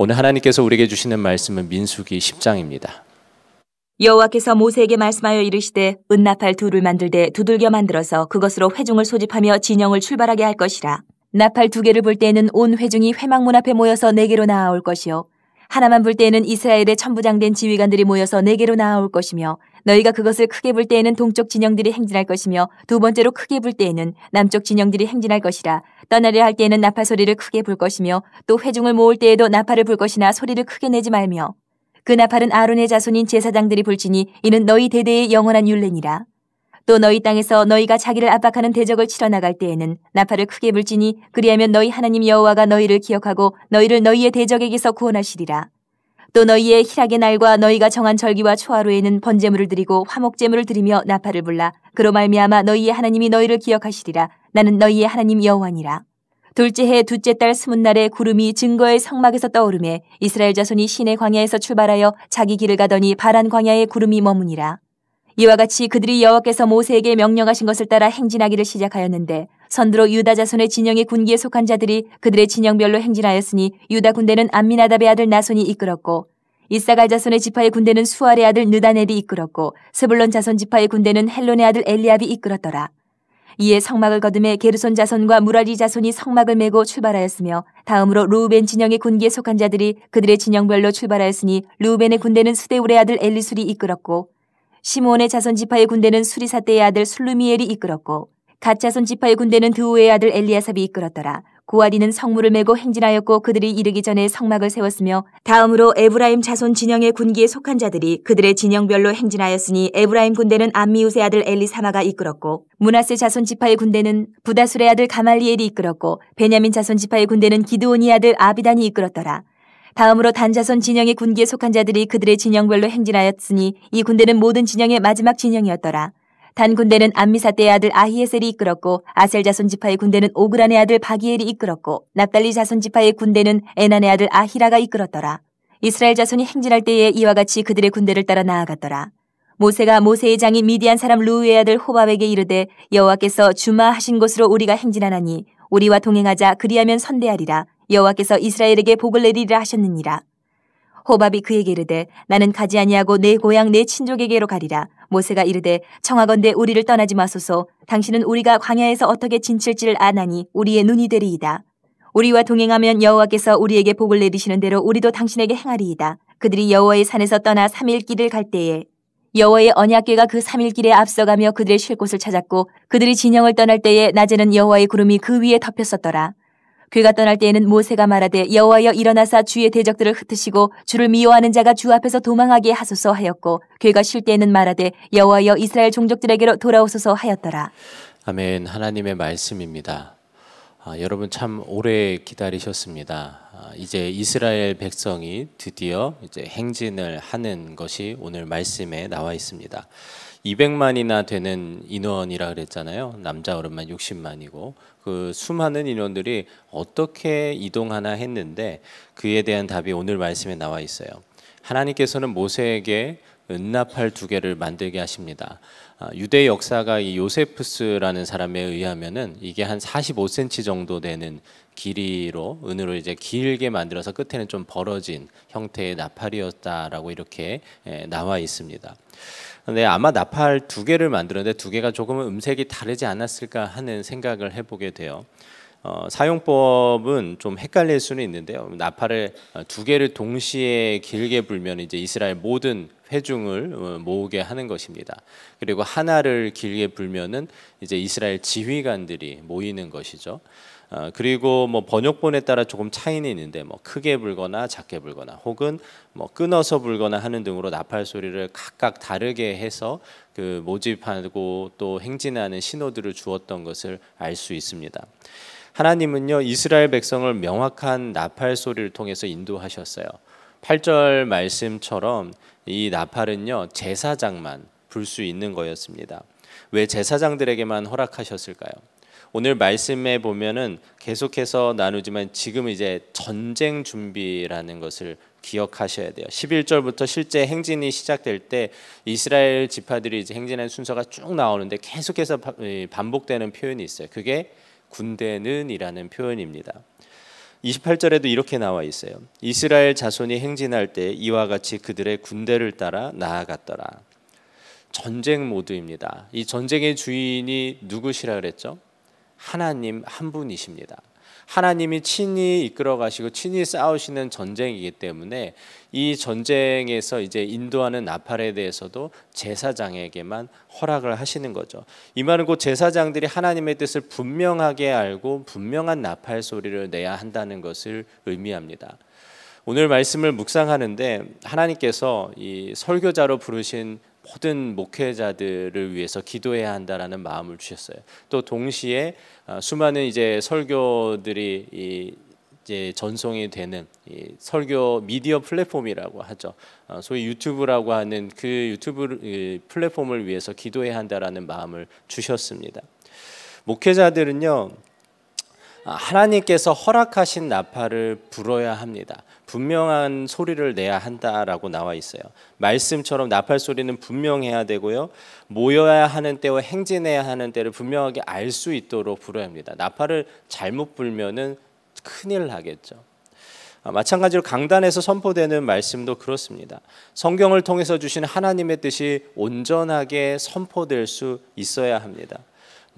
오늘 하나님께서 우리에게 주시는 말씀은 민수기 10장입니다. 여호와께서 모세에게 말씀하여 이르시되 은나팔 둘을 만들되 두들겨 만들어서 그것으로 회중을 소집하며 진영을 출발하게 할 것이라. 나팔 두 개를 볼 때에는 온 회중이 회막문 앞에 모여서 네 개로 나아올 것이요 하나만 볼 때에는 이스라엘의 천부장된 지휘관들이 모여서 네 개로 나아올 것이며 너희가 그것을 크게 볼 때에는 동쪽 진영들이 행진할 것이며 두 번째로 크게 볼 때에는 남쪽 진영들이 행진할 것이라 떠나려 할 때에는 나팔 소리를 크게 불 것이며 또 회중을 모을 때에도 나팔을 불 것이나 소리를 크게 내지 말며 그 나팔은 아론의 자손인 제사장들이 불지니 이는 너희 대대의 영원한 율례니라 또 너희 땅에서 너희가 자기를 압박하는 대적을 치러 나갈 때에는 나팔을 크게 불지니 그리하면 너희 하나님 여호와가 너희를 기억하고 너희를 너희의 대적에게서 구원하시리라. 또 너희의 희락의 날과 너희가 정한 절기와 초하루에는 번제물을 드리고 화목제물을 드리며 나팔을 불라 그로 말미암아 너희의 하나님이 너희를 기억하시리라 나는 너희의 하나님 여호와니라 둘째 해 둘째 달 스문 날에 구름이 증거의 성막에서 떠오르매 이스라엘 자손이 시내 광야에서 출발하여 자기 길을 가더니 바란 광야에 구름이 머무니라 이와 같이 그들이 여호와께서 모세에게 명령하신 것을 따라 행진하기를 시작하였는데 선두로 유다 자손의 진영의 군기에 속한 자들이 그들의 진영별로 행진하였으니 유다 군대는 안미나답의 아들 나손이 이끌었고 이사갈 자손의 지파의 군대는 수알의 아들 느다넬이 이끌었고 스불론 자손 지파의 군대는 헬론의 아들 엘리압이 이끌었더라. 이에 성막을 거듬해 게르손 자손과 무라리 자손이 성막을 메고 출발하였으며 다음으로 루우벤 진영의 군기에 속한 자들이 그들의 진영별로 출발하였으니 루우벤의 군대는 스데울의 아들 엘리술이 이끌었고 시므온의 자손 지파의 군대는 수리사 때의 아들 술루미엘이 이끌었고 가차손 지파의 군대는 드우의 아들 엘리아삽이 이끌었더라. 고아리는 성물을 메고 행진하였고 그들이 이르기 전에 성막을 세웠으며 다음으로 에브라임 자손 진영의 군기에 속한 자들이 그들의 진영별로 행진하였으니 에브라임 군대는 암미우세 아들 엘리사마가 이끌었고 문하세 자손 지파의 군대는 부다술의 아들 가말리엘이 이끌었고 베냐민 자손 지파의 군대는 기드온이 아들 아비단이 이끌었더라. 다음으로 단자손 진영의 군기에 속한 자들이 그들의 진영별로 행진하였으니 이 군대는 모든 진영의 마지막 진영이었더라. 단 군대는 암미사 때의 아들 아히에셀이 이끌었고 아셀 자손 지파의 군대는 오그란의 아들 바기엘이 이끌었고 납달리 자손 지파의 군대는 에난의 아들 아히라가 이끌었더라. 이스라엘 자손이 행진할 때에 이와 같이 그들의 군대를 따라 나아갔더라. 모세가 모세의 장이 미디안 사람 루의 아들 호밥에게 이르되 여호와께서 주마하신 곳으로 우리가 행진하나니 우리와 동행하자 그리하면 선대하리라 여호와께서 이스라엘에게 복을 내리리라 하셨느니라. 호밥이 그에게 이르되 나는 가지 아니하고 내 고향 내 친족에게로 가리라. 모세가 이르되 청하건대 우리를 떠나지 마소서. 당신은 우리가 광야에서 어떻게 진칠지를 아나니 우리의 눈이 되리이다. 우리와 동행하면 여호와께서 우리에게 복을 내리시는 대로 우리도 당신에게 행하리이다. 그들이 여호와의 산에서 떠나 삼일 길을 갈 때에 여호와의 언약궤가 그 삼일 길에 앞서가며 그들의 쉴 곳을 찾았고 그들이 진영을 떠날 때에 낮에는 여호와의 구름이 그 위에 덮였었더라. 그가 떠날 때에는 모세가 말하되 여호와여 일어나사 주의 대적들을 흩으시고 주를 미워하는 자가 주 앞에서 도망하게 하소서 하였고 그가 쉴 때에는 말하되 여호와여 이스라엘 종족들에게로 돌아오소서 하였더라. 아멘 하나님의 말씀입니다. 아, 여러분 참 오래 기다리셨습니다. 아, 이제 이스라엘 백성이 드디어 이제 행진을 하는 것이 오늘 말씀에 나와 있습니다. 200만이나 되는 인원이라 그랬잖아요. 남자 어른만 60만이고 그 수많은 인원들이 어떻게 이동하나 했는데 그에 대한 답이 오늘 말씀에 나와 있어요. 하나님께서는 모세에게 은나팔 두 개를 만들게 하십니다. 아, 유대 역사가 이 요세프스라는 사람에 의하면은 이게 한 45cm 정도 되는 길이로 은으로 이제 길게 만들어서 끝에는 좀 벌어진 형태의 나팔이었다라고 이렇게 예, 나와 있습니다. 근데 아마 나팔 두 개를 만들었는데 두 개가 조금은 음색이 다르지 않았을까 하는 생각을 해보게 돼요. 어, 사용법은 좀 헷갈릴 수는 있는데요. 나팔을 어, 두 개를 동시에 길게 불면 이제 이스라엘 모든 회중을 어, 모으게 하는 것입니다. 그리고 하나를 길게 불면은 이제 이스라엘 지휘관들이 모이는 것이죠. 어, 그리고 뭐 번역본에 따라 조금 차이는 있는데 뭐 크게 불거나 작게 불거나 혹은 뭐 끊어서 불거나 하는 등으로 나팔 소리를 각각 다르게 해서 그 모집하고 또 행진하는 신호들을 주었던 것을 알 수 있습니다. 하나님은요 이스라엘 백성을 명확한 나팔 소리를 통해서 인도하셨어요. 8절 말씀처럼 이 나팔은요 제사장만 불 수 있는 거였습니다. 왜 제사장들에게만 허락하셨을까요? 오늘 말씀에 보면은 계속해서 나누지만 지금 이제 전쟁 준비라는 것을 기억하셔야 돼요. 11절부터 실제 행진이 시작될 때 이스라엘 지파들이 이제 행진한 순서가 쭉 나오는데 계속해서 반복되는 표현이 있어요. 그게 군대는이라는 표현입니다. 28절에도 이렇게 나와 있어요. 이스라엘 자손이 행진할 때 이와 같이 그들의 군대를 따라 나아갔더라. 전쟁 모드입니다. 이 전쟁의 주인이 누구시라 그랬죠? 하나님 한 분이십니다. 하나님이 친히 이끌어 가시고 친히 싸우시는 전쟁이기 때문에 이 전쟁에서 이제 인도하는 나팔에 대해서도 제사장에게만 허락을 하시는 거죠. 이 말은 곧 제사장들이 하나님의 뜻을 분명하게 알고 분명한 나팔 소리를 내야 한다는 것을 의미합니다. 오늘 말씀을 묵상하는데 하나님께서 이 설교자로 부르신 모든 목회자들을 위해서 기도해야 한다라는 마음을 주셨어요. 또 동시에 어, 수많은 이제 설교들이 이제 전송이 되는 설교 미디어 플랫폼이라고 하죠. 어, 소위 유튜브라고 하는 그 유튜브 플랫폼을 위해서 기도해야 한다라는 마음을 주셨습니다. 목회자들은요 아, 하나님께서 허락하신 나팔을 불어야 합니다. 분명한 소리를 내야 한다라고 나와 있어요. 말씀처럼 나팔 소리는 분명해야 되고요. 모여야 하는 때와 행진해야 하는 때를 분명하게 알 수 있도록 불어야 합니다. 나팔을 잘못 불면은 큰일 나겠죠. 아, 마찬가지로 강단에서 선포되는 말씀도 그렇습니다. 성경을 통해서 주신 하나님의 뜻이 온전하게 선포될 수 있어야 합니다.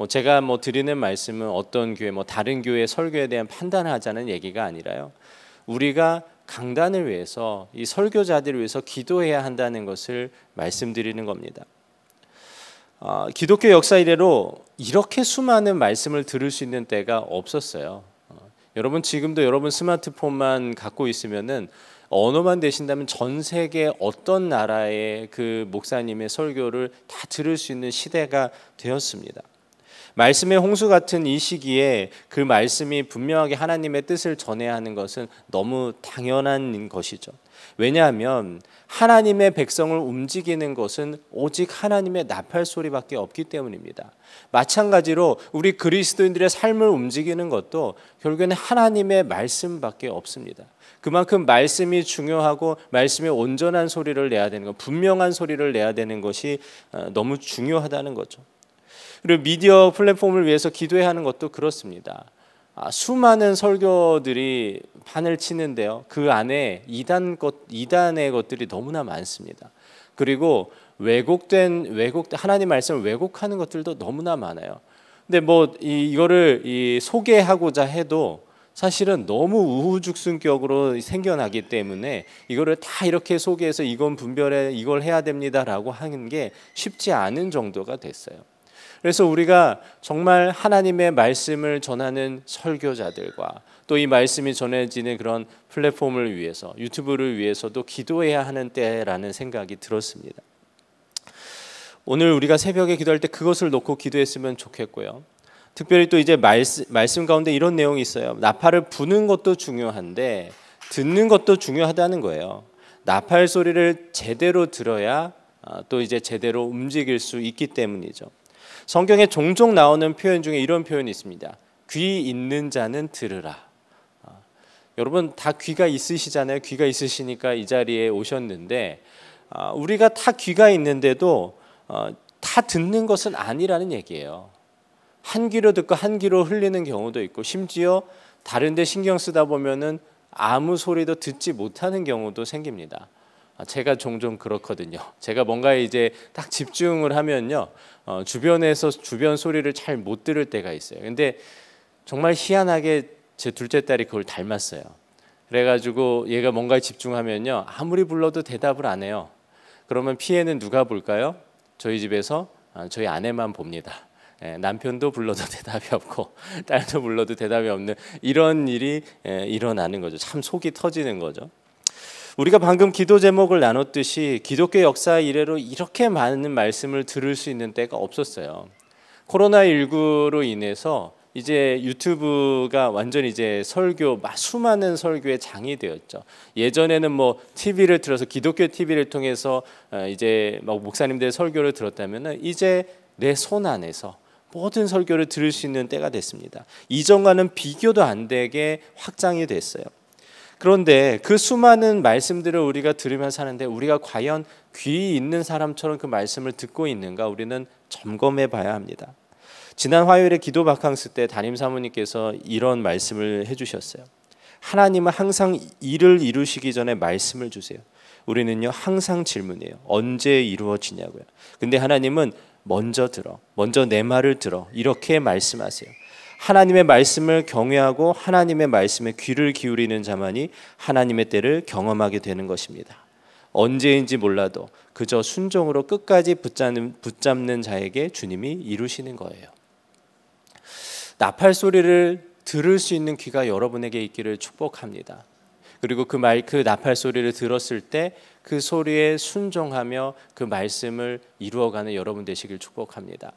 뭐 제가 뭐 드리는 말씀은 어떤 교회 뭐 다른 교회 의 설교에 대한 판단을 하자는 얘기가 아니라요. 우리가 강단을 위해서 이 설교자들을 위해서 기도해야 한다는 것을 말씀드리는 겁니다. 어, 기독교 역사 이래로 이렇게 수많은 말씀을 들을 수 있는 때가 없었어요. 어, 여러분 지금도 여러분 스마트폰만 갖고 있으면은 언어만 되신다면 전 세계 어떤 나라의 그 목사님의 설교를 다 들을 수 있는 시대가 되었습니다. 말씀의 홍수 같은 이 시기에 그 말씀이 분명하게 하나님의 뜻을 전해야 하는 것은 너무 당연한 것이죠. 왜냐하면 하나님의 백성을 움직이는 것은 오직 하나님의 나팔 소리밖에 없기 때문입니다. 마찬가지로 우리 그리스도인들의 삶을 움직이는 것도 결국에는 하나님의 말씀밖에 없습니다. 그만큼 말씀이 중요하고 말씀의 온전한 소리를 내야 되는 것, 분명한 소리를 내야 되는 것이 어, 너무 중요하다는 거죠. 그리고 미디어 플랫폼을 위해서 기도하는 것도 그렇습니다. 아, 수많은 설교들이 판을 치는데요. 그 안에 이단 것 이단의 것들이 너무나 많습니다. 그리고 왜곡된 왜곡 하나님 말씀을 왜곡하는 것들도 너무나 많아요. 근데 뭐 이, 이거를 이 소개하고자 해도 사실은 너무 우후죽순격으로 생겨나기 때문에 이거를 다 이렇게 소개해서 이건 분별해 이걸 해야 됩니다라고 하는 게 쉽지 않은 정도가 됐어요. 그래서 우리가 정말 하나님의 말씀을 전하는 설교자들과 또 이 말씀이 전해지는 그런 플랫폼을 위해서 유튜브를 위해서도 기도해야 하는 때라는 생각이 들었습니다. 오늘 우리가 새벽에 기도할 때 그것을 놓고 기도했으면 좋겠고요. 특별히 또 이제 말씀, 말씀 가운데 이런 내용이 있어요. 나팔을 부는 것도 중요한데 듣는 것도 중요하다는 거예요. 나팔 소리를 제대로 들어야 아, 또 이제 제대로 움직일 수 있기 때문이죠. 성경에 종종 나오는 표현 중에 이런 표현이 있습니다. 귀 있는 자는 들으라. 어, 여러분 다 귀가 있으시잖아요. 귀가 있으시니까 이 자리에 오셨는데 어, 우리가 다 귀가 있는데도 어, 다 듣는 것은 아니라는 얘기예요. 한 귀로 듣고 한 귀로 흘리는 경우도 있고 심지어 다른데 신경 쓰다 보면은 아무 소리도 듣지 못하는 경우도 생깁니다. 아, 제가 종종 그렇거든요. 제가 뭔가 이제 딱 집중을 하면요. 어, 주변에서 주변 소리를 잘 못 들을 때가 있어요. 근데 정말 희한하게 제 둘째 딸이 그걸 닮았어요. 그래가지고 얘가 뭔가에 집중하면요. 아무리 불러도 대답을 안 해요. 그러면 피해는 누가 볼까요? 저희 집에서 아, 저희 아내만 봅니다. 예, 남편도 불러도 대답이 없고 딸도 불러도 대답이 없는 이런 일이 예, 일어나는 거죠. 참 속이 터지는 거죠. 우리가 방금 기도 제목을 나눴듯이 기독교 역사 이래로 이렇게 많은 말씀을 들을 수 있는 때가 없었어요. 코로나19로 인해서 이제 유튜브가 완전 이제 설교 수많은 설교의 장이 되었죠. 예전에는 뭐 TV를 틀어서 기독교 TV를 통해서 어, 이제 막 목사님들의 설교를 들었다면은 이제 내 손 안에서 모든 설교를 들을 수 있는 때가 됐습니다. 이전과는 비교도 안 되게 확장이 됐어요. 그런데 그 수많은 말씀들을 우리가 들으면서하는데 우리가 과연 귀 있는 사람처럼 그 말씀을 듣고 있는가 우리는 점검해 봐야 합니다. 지난 화요일에 기도 바캉스 때 담임 사모님께서 이런 말씀을 해주셨어요. 하나님은 항상 일을 이루시기 전에 말씀을 주세요. 우리는요 항상 질문이에요. 언제 이루어지냐고요. 근데 하나님은 먼저 들어, 먼저 내 말을 들어 이렇게 말씀하세요. 하나님의 말씀을 경외하고 하나님의 말씀에 귀를 기울이는 자만이 하나님의 때를 경험하게 되는 것입니다. 언제인지 몰라도 그저 순종으로 끝까지 붙잡는, 붙잡는 자에게 주님이 이루시는 거예요. 나팔 소리를 들을 수 있는 귀가 여러분에게 있기를 축복합니다. 그리고 그 말, 그 나팔 소리를 들었을 때 그 소리에 순종하며 그 말씀을 이루어가는 여러분 되시길 축복합니다.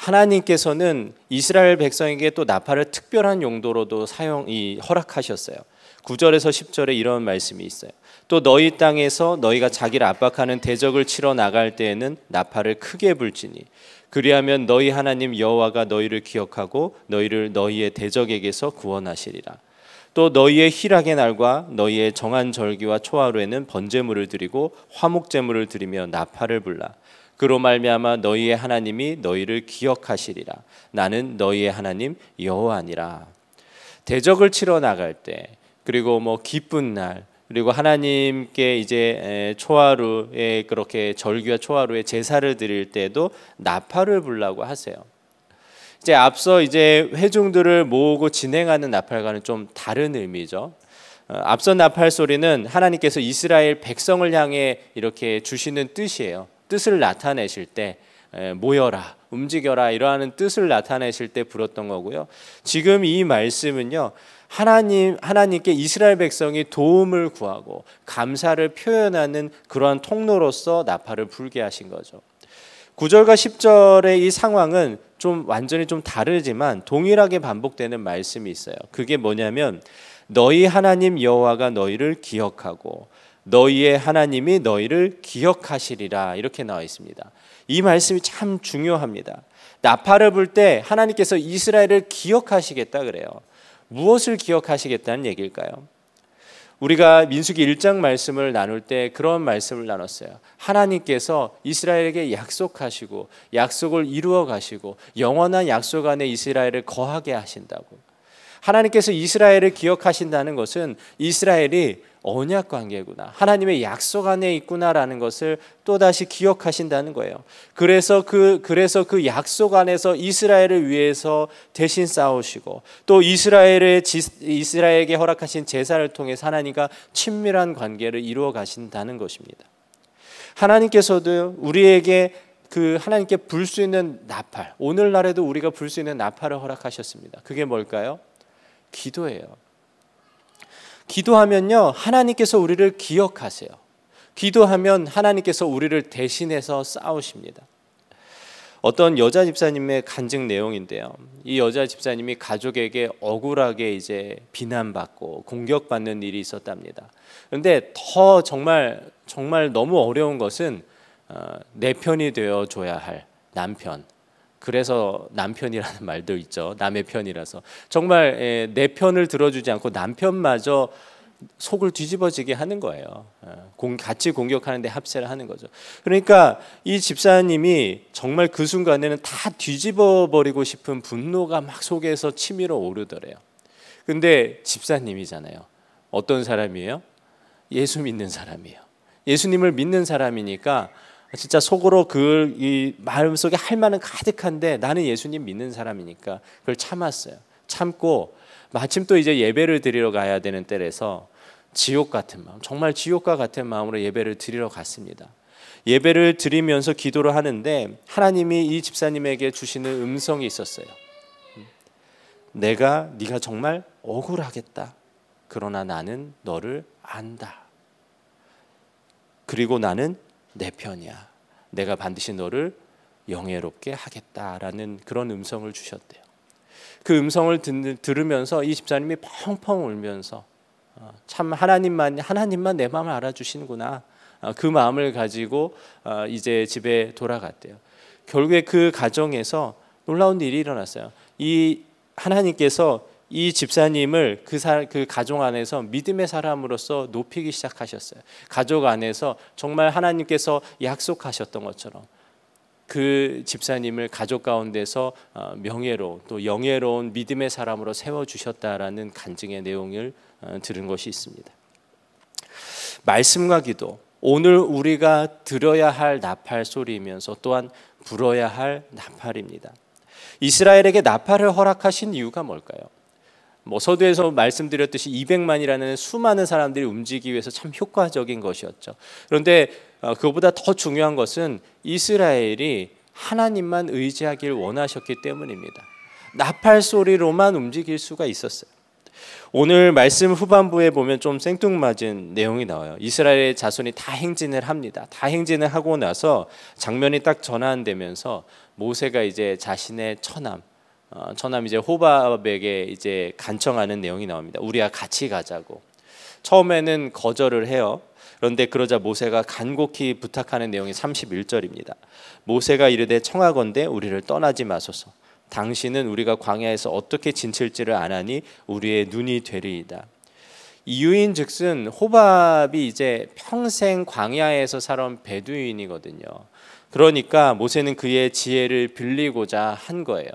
하나님께서는 이스라엘 백성에게 또 나팔을 특별한 용도로도 사용 이 허락하셨어요. 9절에서 10절에 이런 말씀이 있어요. 또 너희 땅에서 너희가 자기를 압박하는 대적을 치러 나갈 때에는 나팔을 크게 불지니 그리하면 너희 하나님 여호와가 너희를 기억하고 너희를 너희의 대적에게서 구원하시리라. 또 너희의 희락의 날과 너희의 정한 절기와 초하루에는 번제물을 드리고 화목제물을 드리며 나팔을 불라. 그로 말미암아 너희의 하나님이 너희를 기억하시리라. 나는 너희의 하나님 여호와니라. 대적을 치러 나갈 때 그리고 뭐 기쁜 날 그리고 하나님께 이제 초하루에 그렇게 절기와 초하루에 제사를 드릴 때도 나팔을 불라고 하세요. 이제 앞서 이제 회중들을 모으고 진행하는 나팔과는 좀 다른 의미죠. 어, 앞서 나팔 소리는 하나님께서 이스라엘 백성을 향해 이렇게 주시는 뜻이에요. 뜻을 나타내실 때 모여라 움직여라 이러한 뜻을 나타내실 때 불었던 거고요. 지금 이 말씀은요. 하나님 하나님께 이스라엘 백성이 도움을 구하고 감사를 표현하는 그러한 통로로서 나팔을 불게 하신 거죠. 9절과 10절의 이 상황은 좀 완전히 좀 다르지만 동일하게 반복되는 말씀이 있어요. 그게 뭐냐면 너희 하나님 여호와가 너희를 기억하고 너희의 하나님이 너희를 기억하시리라 이렇게 나와 있습니다. 이 말씀이 참 중요합니다. 나팔을 불 때 하나님께서 이스라엘을 기억하시겠다 그래요. 무엇을 기억하시겠다는 얘기일까요? 우리가 민수기 1장 말씀을 나눌 때 그런 말씀을 나눴어요. 하나님께서 이스라엘에게 약속하시고 약속을 이루어 가시고 영원한 약속 안에 이스라엘을 거하게 하신다고. 하나님께서 이스라엘을 기억하신다는 것은 이스라엘이 언약 관계구나. 하나님의 약속 안에 있구나라는 것을 또다시 기억하신다는 거예요. 그래서 그 그래서 그 약속 안에서 이스라엘을 위해서 대신 싸우시고 또 이스라엘의 이스라엘에게 허락하신 제사를 통해 하나님과 친밀한 관계를 이루어 가신다는 것입니다. 하나님께서도 우리에게 그 하나님께 불 수 있는 나팔, 오늘날에도 우리가 불 수 있는 나팔을 허락하셨습니다. 그게 뭘까요? 기도예요. 기도하면요, 하나님께서 우리를 기억하세요. 기도하면 하나님께서 우리를 대신해서 싸우십니다. 어떤 여자 집사님의 간증 내용인데요. 이 여자 집사님이 가족에게 억울하게 이제 비난받고 공격받는 일이 있었답니다. 그런데 더 정말 정말 너무 어려운 것은 어, 내 편이 되어 줘야 할 남편, 그래서 남편이라는 말도 있죠. 남의 편이라서 정말 예, 내 편을 들어주지 않고 남편마저 속을 뒤집어지게 하는 거예요. 예, 같이 공격하는데 합세를 하는 거죠. 그러니까 이 집사님이 정말 그 순간에는 다 뒤집어 버리고 싶은 분노가 막 속에서 치밀어 오르더래요. 근데 집사님이잖아요. 어떤 사람이에요? 예수 믿는 사람이에요. 예수님을 믿는 사람이니까 진짜 속으로 그이 마음속에 할 말은 가득한데 나는 예수님 믿는 사람이니까 그걸 참았어요. 참고 마침 또 이제 예배를 드리러 가야 되는 때라서 지옥 같은 마음, 정말 지옥과 같은 마음으로 예배를 드리러 갔습니다. 예배를 드리면서 기도를 하는데 하나님이 이 집사님에게 주시는 음성이 있었어요. 내가 네가 정말 억울하겠다. 그러나 나는 너를 안다. 그리고 나는 내 편이야. 내가 반드시 너를 영예롭게 하겠다라는 그런 음성을 주셨대요. 그 음성을 듣는, 들으면서 이 집사님이 펑펑 울면서 어, 참 하나님만 하나님만 내 마음을 알아주시는구나. 어, 그 마음을 가지고 어, 이제 집에 돌아갔대요. 결국에 그 가정에서 놀라운 일이 일어났어요. 이 하나님께서 이 집사님을 그, 사, 그 가족 안에서 믿음의 사람으로서 높이기 시작하셨어요. 가족 안에서 정말 하나님께서 약속하셨던 것처럼 그 집사님을 가족 가운데서 어, 명예로 또 영예로운 믿음의 사람으로 세워 주셨다라는 간증의 내용을 어, 들은 것이 있습니다. 말씀과 기도 오늘 우리가 들어야 할 나팔 소리이면서 또한 불어야 할 나팔입니다. 이스라엘에게 나팔을 허락하신 이유가 뭘까요? 뭐 서두에서 말씀드렸듯이 200만이라는 수많은 사람들이 움직이기 위해서 참 효과적인 것이었죠. 그런데 어, 그보다 것더 중요한 것은 이스라엘이 하나님만 의지하길 원하셨기 때문입니다. 나팔 소리로만 움직일 수가 있었어요. 오늘 말씀 후반부에 보면 좀 생뚱맞은 내용이 나와요. 이스라엘의 자손이 다 행진을 합니다. 다 행진을 하고 나서 장면이 딱 전환되면서 모세가 이제 자신의 처남 어, 처남 이제 호밥에게 이제 간청하는 내용이 나옵니다. 우리가 같이 가자고. 처음에는 거절을 해요. 그런데 그러자 모세가 간곡히 부탁하는 내용이 31절입니다. 모세가 이르되 청하건대 우리를 떠나지 마소서. 당신은 우리가 광야에서 어떻게 진칠지를 아나니 우리의 눈이 되리이다. 이유인 즉슨 호밥이 이제 평생 광야에서 살아온 베두인이거든요. 그러니까 모세는 그의 지혜를 빌리고자 한 거예요.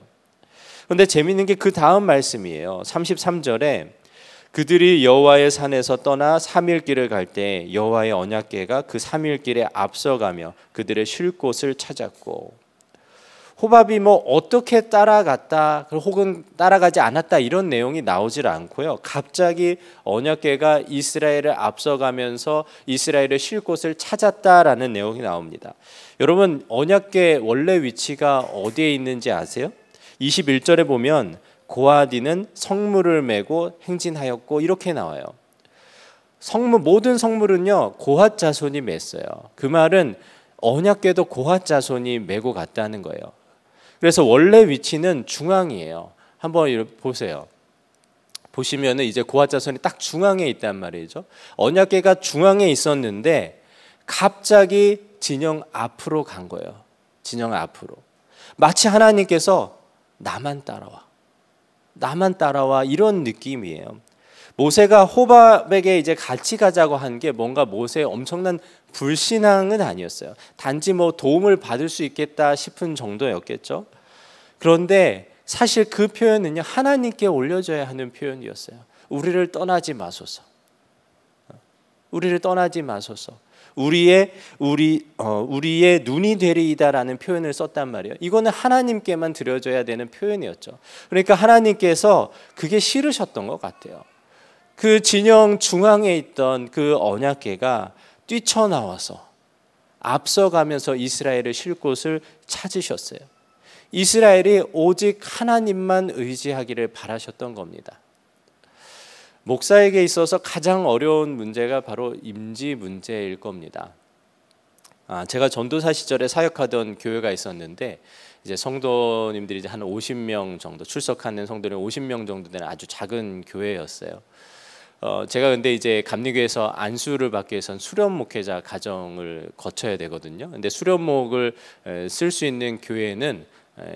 그런데 재밌는 게 그 다음 말씀이에요. 33절에 그들이 여호와의 산에서 떠나 삼일 길을 갈 때 여호와의 언약궤가 그 삼일 길에 앞서가며 그들의 쉴 곳을 찾았고 호밥이 뭐 어떻게 따라갔다 혹은 따라가지 않았다 이런 내용이 나오질 않고요. 갑자기 언약궤가 이스라엘을 앞서가면서 이스라엘의 쉴 곳을 찾았다라는 내용이 나옵니다. 여러분 언약궤 원래 위치가 어디에 있는지 아세요? 21절에 보면 고아디는 성물을 메고 행진하였고 이렇게 나와요. 성물 모든 성물은요 고핫 자손이 맸어요. 그 말은 언약궤도 고핫 자손이 메고 갔다는 거예요. 그래서 원래 위치는 중앙이에요. 한번 보세요. 보시면은 이제 고핫 자손이 딱 중앙에 있단 말이죠. 언약궤가 중앙에 있었는데 갑자기 진영 앞으로 간 거예요. 진영 앞으로. 마치 하나님께서 나만 따라와. 나만 따라와 이런 느낌이에요. 모세가 호밥에게 이제 같이 가자고 한 게 뭔가 모세의 엄청난 불신앙은 아니었어요. 단지 뭐 도움을 받을 수 있겠다 싶은 정도였겠죠. 그런데 사실 그 표현은요 하나님께 올려져야 하는 표현이었어요. 우리를 떠나지 마소서. 우리를 떠나지 마소서. 우리의 우리 어, 우리의 눈이 되리이다라는 표현을 썼단 말이에요. 이거는 하나님께만 드려져야 되는 표현이었죠. 그러니까 하나님께서 그게 싫으셨던 것 같아요. 그 진영 중앙에 있던 그 언약궤가 뛰쳐나와서 앞서가면서 이스라엘을 쉴 곳을 찾으셨어요. 이스라엘이 오직 하나님만 의지하기를 바라셨던 겁니다. 목사에게 있어서 가장 어려운 문제가 바로 임지 문제일 겁니다. 아, 제가 전도사 시절에 사역하던 교회가 있었는데 이제 성도님들이 이제 한 50명 정도 출석하는 성도님 50명 정도 되는 아주 작은 교회였어요. 어, 제가 근데 이제 감리교에서 안수를 받기 위해선 수련 목회자 과정을 거쳐야 되거든요. 근데 수련목을 쓸 수 있는 교회는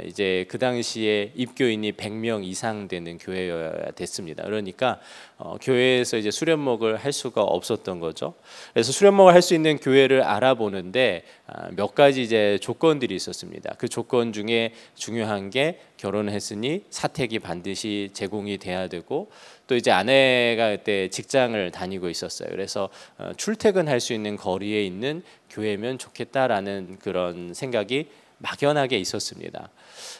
이제 그 당시에 입교인이 100명 이상 되는 교회여야 됐습니다. 그러니까 어, 교회에서 이제 수련목을 할 수가 없었던 거죠. 그래서 수련목을 할 수 있는 교회를 알아보는데 아, 몇 가지 이제 조건들이 있었습니다. 그 조건 중에 중요한 게 결혼했으니 사택이 반드시 제공이 돼야 되고 또 이제 아내가 그때 직장을 다니고 있었어요. 그래서 어, 출퇴근할 수 있는 거리에 있는 교회면 좋겠다라는 그런 생각이 막연하게 있었습니다.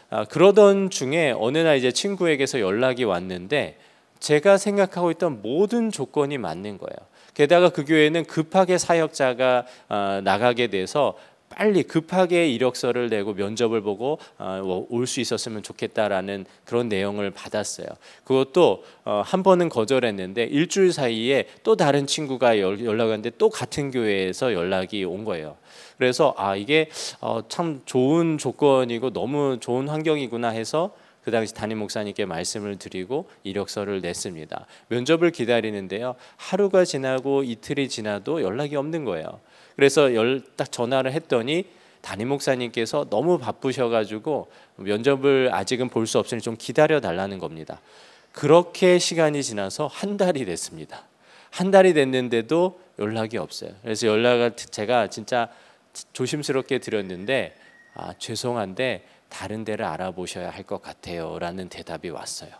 아, 그러던 중에 어느 날 이제 친구에게서 연락이 왔는데 제가 생각하고 있던 모든 조건이 맞는 거예요. 게다가 그 교회는 급하게 사역자가 어, 나가게 돼서 빨리 급하게 이력서를 내고 면접을 보고 어, 뭐 올수 있었으면 좋겠다라는 그런 내용을 받았어요. 그것도 어, 한 번은 거절했는데 일주일 사이에 또 다른 친구가 연락했는데 또 같은 교회에서 연락이 온 거예요. 그래서 아 이게 어, 참 좋은 조건이고 너무 좋은 환경이구나 해서 그 당시 담임 목사님께 말씀을 드리고 이력서를 냈습니다. 면접을 기다리는데요. 하루가 지나고 이틀이 지나도 연락이 없는 거예요. 그래서 열딱 전화를 했더니 담임 목사님께서 너무 바쁘셔가지고 면접을 아직은 볼 수 없으니 좀 기다려 달라는 겁니다. 그렇게 시간이 지나서 한 달이 됐습니다. 한 달이 됐는데도 연락이 없어요. 그래서 연락을 제가 진짜 조심스럽게 드렸는데 아, 죄송한데 다른 데를 알아보셔야 할 것 같아요라는 대답이 왔어요.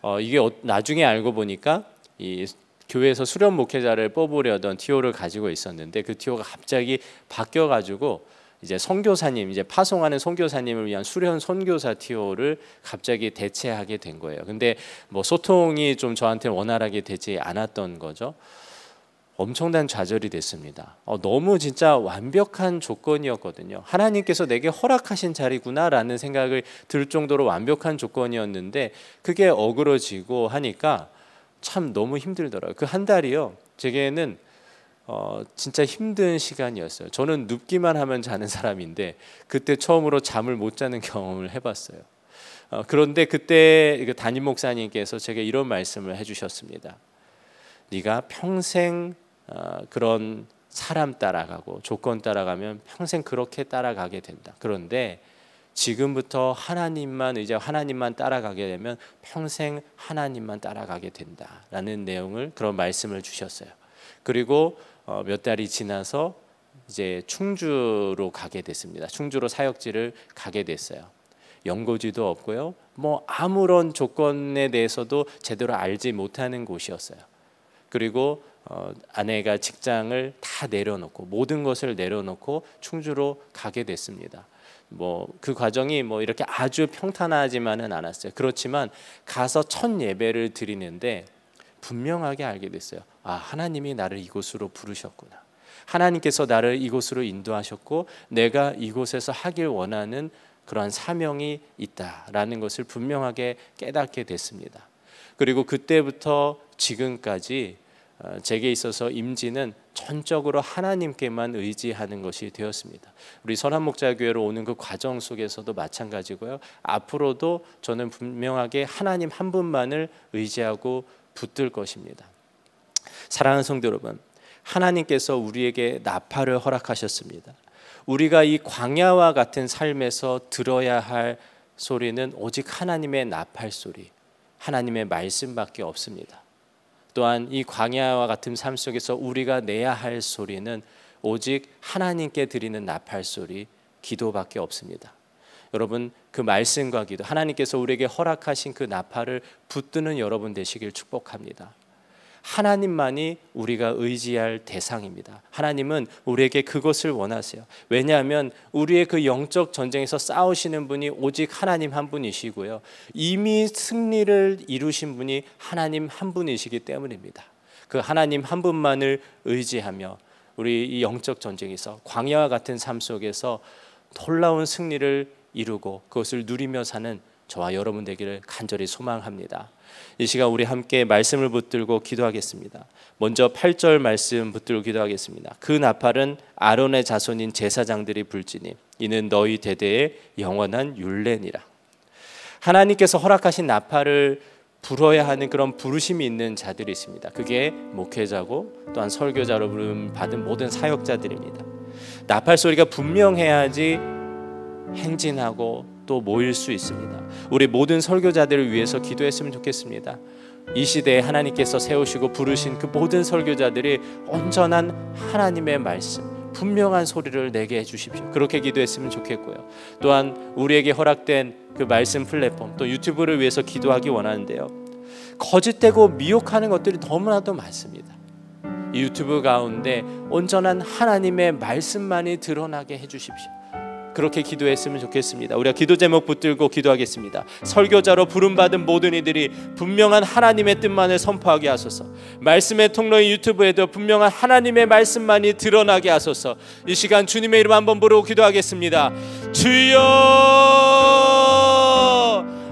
어, 이게 어, 나중에 알고 보니까 이 교회에서 수련 목회자를 뽑으려던 티오를 가지고 있었는데 그 티오가 갑자기 바뀌어 가지고 이제 선교사님 이제 파송하는 선교사님을 위한 수련 선교사 티오를 갑자기 대체하게 된 거예요. 근데 뭐 소통이 좀 저한테 원활하게 되지 않았던 거죠. 엄청난 좌절이 됐습니다. 어, 너무 진짜 완벽한 조건이었거든요. 하나님께서 내게 허락하신 자리구나라는 생각을 들 정도로 완벽한 조건이었는데 그게 어그러지고 하니까 참 너무 힘들더라고요. 그 한 달이요. 제게는 어, 진짜 힘든 시간이었어요. 저는 눕기만 하면 자는 사람인데 그때 처음으로 잠을 못 자는 경험을 해봤어요. 어, 그런데 그때 담임 목사님께서 제게 이런 말씀을 해주셨습니다. 네가 평생 어, 그런 사람 따라가고 조건 따라가면 평생 그렇게 따라가게 된다. 그런데 지금부터 하나님만 이제 하나님만 따라가게 되면 평생 하나님만 따라가게 된다라는 내용을 그런 말씀을 주셨어요. 그리고 어, 몇 달이 지나서 이제 충주로 가게 됐습니다. 충주로 사역지를 가게 됐어요. 연고지도 없고요. 뭐 아무런 조건에 대해서도 제대로 알지 못하는 곳이었어요. 그리고 어, 아내가 직장을 다 내려놓고 모든 것을 내려놓고 충주로 가게 됐습니다. 뭐그 과정이 뭐 이렇게 아주 평탄하지만은 않았어요. 그렇지만 가서 첫 예배를 드리는데 분명하게 알게 됐어요. 아, 하나님이 나를 이곳으로 부르셨구나. 하나님께서 나를 이곳으로 인도하셨고 내가 이곳에서 하길 원하는 그러한 사명이 있다라는 것을 분명하게 깨닫게 됐습니다. 그리고 그때부터 지금까지 어, 제게 있어서 임지는 전적으로 하나님께만 의지하는 것이 되었습니다. 우리 선한 목자 교회로 오는 그 과정 속에서도 마찬가지고요. 앞으로도 저는 분명하게 하나님 한 분만을 의지하고 붙들 것입니다. 사랑하는 성도 여러분, 하나님께서 우리에게 나팔을 허락하셨습니다. 우리가 이 광야와 같은 삶에서 들어야 할 소리는 오직 하나님의 나팔 소리, 하나님의 말씀밖에 없습니다. 또한 이 광야와 같은 삶 속에서 우리가 내야 할 소리는 오직 하나님께 드리는 나팔 소리 기도밖에 없습니다. 여러분 그 말씀과 기도 하나님께서 우리에게 허락하신 그 나팔을 붙드는 여러분 되시길 축복합니다. 하나님만이 우리가 의지할 대상입니다. 하나님은 우리에게 그것을 원하세요. 왜냐하면 우리의 그 영적 전쟁에서 싸우시는 분이 오직 하나님 한 분이시고요. 이미 승리를 이루신 분이 하나님 한 분이시기 때문입니다. 그 하나님 한 분만을 의지하며 우리 이 영적 전쟁에서 광야와 같은 삶 속에서 놀라운 승리를 이루고 그것을 누리며 사는 저와 여러분 되기를 간절히 소망합니다. 이 시간 우리 함께 말씀을 붙들고 기도하겠습니다. 먼저 8절 말씀 붙들고 기도하겠습니다. 그 나팔은 아론의 자손인 제사장들이 불지니 이는 너희 대대의 영원한 율례니라. 하나님께서 허락하신 나팔을 불어야 하는 그런 부르심이 있는 자들이 있습니다. 그게 목회자고 또한 설교자로 부름 받은 모든 사역자들입니다. 나팔 소리가 분명해야지 행진하고 또 모일 수 있습니다. 우리 모든 설교자들을 위해서 기도했으면 좋겠습니다. 이 시대에 하나님께서 세우시고 부르신 그 모든 설교자들이 온전한 하나님의 말씀, 분명한 소리를 내게 해주십시오. 그렇게 기도했으면 좋겠고요. 또한 우리에게 허락된 그 말씀 플랫폼, 또 유튜브를 위해서 기도하기 원하는데요. 거짓되고 미혹하는 것들이 너무나도 많습니다. 유튜브 가운데 온전한 하나님의 말씀만이 드러나게 해주십시오. 그렇게 기도했으면 좋겠습니다. 우리가 기도 제목 붙들고 기도하겠습니다. 설교자로 부름받은 모든 이들이 분명한 하나님의 뜻만을 선포하게 하소서. 말씀의 통로인 유튜브에도 분명한 하나님의 말씀만이 드러나게 하소서. 이 시간 주님의 이름 한번 부르고 기도하겠습니다. 주여!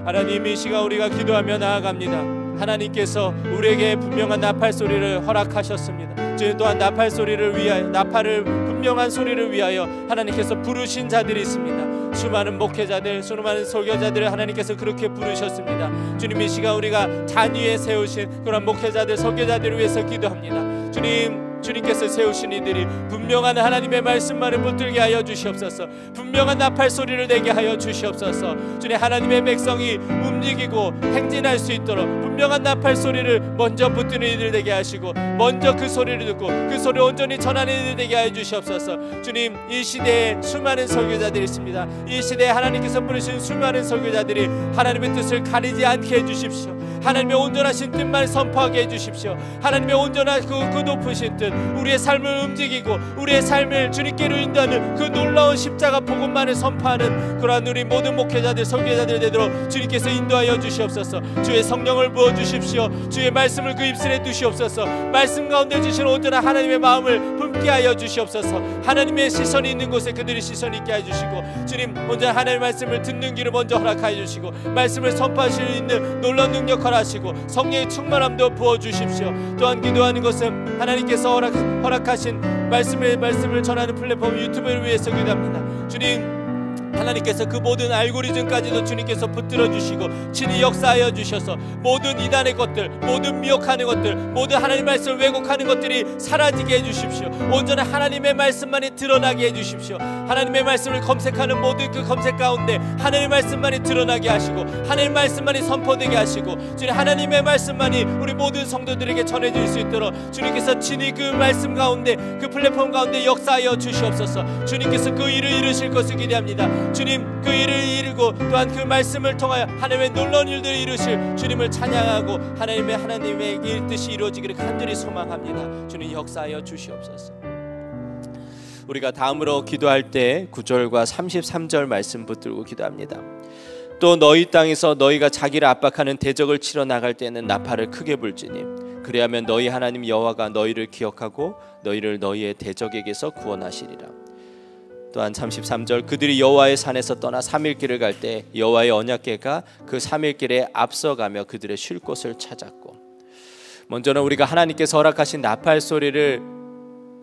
하나님 이 시간 우리가 기도하며 나아갑니다. 하나님께서 우리에게 분명한 나팔 소리를 허락하셨습니다. 주님 또한 나팔 소리를 위하여 나팔을 분명한 소리를 위하여 하나님께서 부르신 자들이 있습니다. 수많은 목회자들, 수많은 설교자들을 하나님께서 그렇게 부르셨습니다. 주님 이 시간 우리가 잔 위에 세우신 그런 목회자들, 설교자들을 위해서 기도합니다. 주님 주님께서 세우신 이들이 분명한 하나님의 말씀만을 붙들게 하여 주시옵소서 분명한 나팔 소리를 내게 하여 주시옵소서 주님 하나님의 백성이 움직이고 행진할 수 있도록 분명한 나팔 소리를 먼저 붙드는 이들 되게 하시고 먼저 그 소리를 듣고 그소리 온전히 전하는 이들 되게 하여 주시옵소서 주님 이 시대에 수많은 설교자들이 있습니다 이 시대에 하나님께서 부르신 수많은 설교자들이 하나님의 뜻을 가리지 않게 해주십시오 하나님의 온전하신 뜻만 선포하게 해주십시오. 하나님의 온전한 그, 그 높으신 뜻, 우리의 삶을 움직이고 우리의 삶을 주님께로 인도하는 그 놀라운 십자가 복음만을 선포하는 그러한 우리 모든 목회자들, 성교자들 되도록 주님께서 인도하여 주시옵소서. 주의 성령을 부어 주십시오. 주의 말씀을 그 입술에 두시옵소서. 말씀 가운데 주신 온전한 하나님의 마음을 품게 하여 주시옵소서. 하나님의 시선이 있는 곳에 그들의 시선이 있게 하 주시고 주님 온전 하나님의 말씀을 듣는 길을 먼저 허락하여 주시고 말씀을 선포하실 수 있는 놀라운 능력 역할하시고 성령의 충만함도 부어 주십시오. 또한 기도하는 것은 하나님께서 허락, 허락하신 말씀을 말씀을 전하는 플랫폼 유튜브를 위해서 기도합니다. 주님 하나님께서 그 모든 알고리즘까지도 주님께서 붙들어 주시고 친히 역사하여 주셔서 모든 이단의 것들, 모든 미혹하는 것들, 모든 하나님 말씀을 왜곡하는 것들이 사라지게 해 주십시오. 온전히 하나님의 말씀만이 드러나게 해 주십시오. 하나님의 말씀을 검색하는 모든 그 검색 가운데 하나님의 말씀만이 드러나게 하시고 하나님의 말씀만이 선포되게 하시고 주님 하나님의 말씀만이 우리 모든 성도들에게 전해질 수 있도록 주님께서 진히그 말씀 가운데 그 플랫폼 가운데 역사하여 주시옵소서. 주님께서 그 일을 이루실 것을 기대합니다. 주님 그 일을 이루고 또한 그 말씀을 통하여 하나님의 놀라운 일들을 이루실 주님을 찬양하고 하나님의 하나님의 일 뜻이 이루어지기를 간절히 소망합니다. 주님 역사하여 주시옵소서. 우리가 다음으로 기도할 때 9절과 33절 말씀 붙들고 기도합니다. 또 너희 땅에서 너희가 자기를 압박하는 대적을 치러 나갈 때는 나팔을 크게 불지니 그래야면 너희 하나님 여호와가 너희를 기억하고 너희를 너희의 대적에게서 구원하시리라. 또한 33절 그들이 여호와의 산에서 떠나 3일 길을 갈 때 여호와의 언약궤가 그3일 길에 앞서가며 그들의 쉴 곳을 찾았고 먼저는 우리가 하나님께서 허락하신 나팔 소리를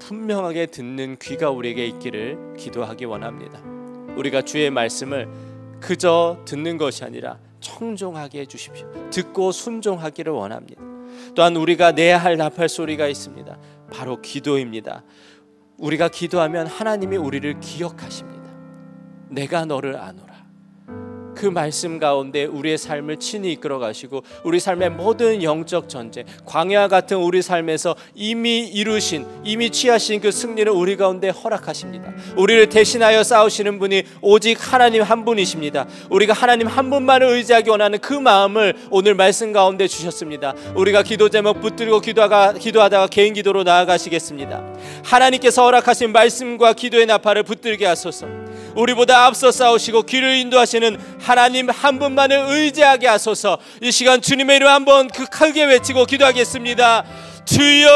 분명하게 듣는 귀가 우리에게 있기를 기도하기 원합니다. 우리가 주의 말씀을 그저 듣는 것이 아니라 청종하게 해 주십시오. 듣고 순종하기를 원합니다. 또한 우리가 내야 할 나팔 소리가 있습니다. 바로 기도입니다. 우리가 기도하면 하나님이 우리를 기억하십니다. 내가 너를 아노라. 그 말씀 가운데 우리의 삶을 친히 이끌어 가시고 우리 삶의 모든 영적 전쟁, 광야 같은 우리 삶에서 이미 이루신, 이미 취하신 그 승리를 우리 가운데 허락하십니다. 우리를 대신하여 싸우시는 분이 오직 하나님 한 분이십니다. 우리가 하나님 한 분만을 의지하기 원하는 그 마음을 오늘 말씀 가운데 주셨습니다. 우리가 기도 제목 붙들고 기도하가, 기도하다가 개인 기도로 나아가시겠습니다. 하나님께서 허락하신 말씀과 기도의 나팔을 붙들게 하소서. 우리보다 앞서 싸우시고 길을 인도하시는 하나님 한 분만을 의지하게 하소서 이 시간 주님의 이름 한번 그 크게 외치고 기도하겠습니다 주여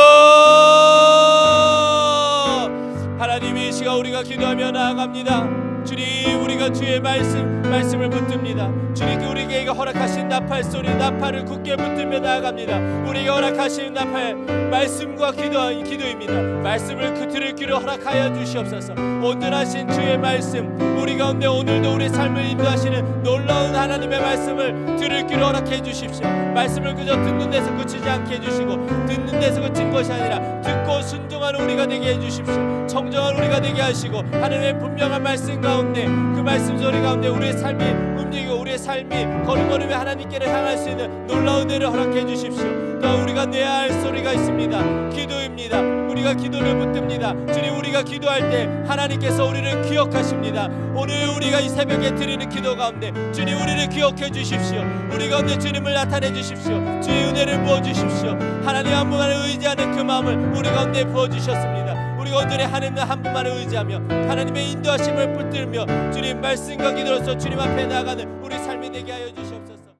하나님 이 시간 우리가 기도하며 나아갑니다 주님 우리가 주의 말씀 말씀을 붙듭니다 주님 우리에게 허락하신 나팔 소리 나팔을 굳게 붙들며 나아갑니다 우리가 허락하신 나팔 말씀과 기도 기도입니다 말씀을 그 들을 귀로 허락하여 주시옵소서 온전하신 주의 말씀 우리 가운데 오늘도 우리 삶을 인도하시는 놀라운 하나님의 말씀을 들을 귀로 허락해 주십시오 말씀을 그저 듣는 데서 그치지 않게 해주시고 듣는 데서 그친 것이 아니라 듣고 순종하는 우리가 되게 해주십시오. 청정한 우리가 되게 하시고 하나님의 분명한 말씀 가운데 그 말씀 소리 가운데 우리의 삶이 움직이고 우리의 삶이 걸음걸음에 하나님께를 향할 수 있는 놀라운 은를 허락해 주십시오. 또 우리가 내야 할 소리가 있습니다. 기도입니다. 우리가 기도를 붙듭니다. 주님 우리가 기도할 때 하나님께서 우리를 기억하십니다. 오늘 우리가 이 새벽에 드리는 기도 가운데 주님 우리를 기억해 주십시오. 우리 가운데 주님을 나타내 주십시오. 주의 은혜를 부어 주십시오. 하나님 한 분만을 의지하는 그 마음을 우리 가운데 부어 주셨습니다. 우리가 온전히 하나님 한 분만을 의지하며 하나님의 인도하심을 붙들며 주님 말씀과 기도로서 주님 앞에 나아가는 우리 삶이 되게 하여 주십시오.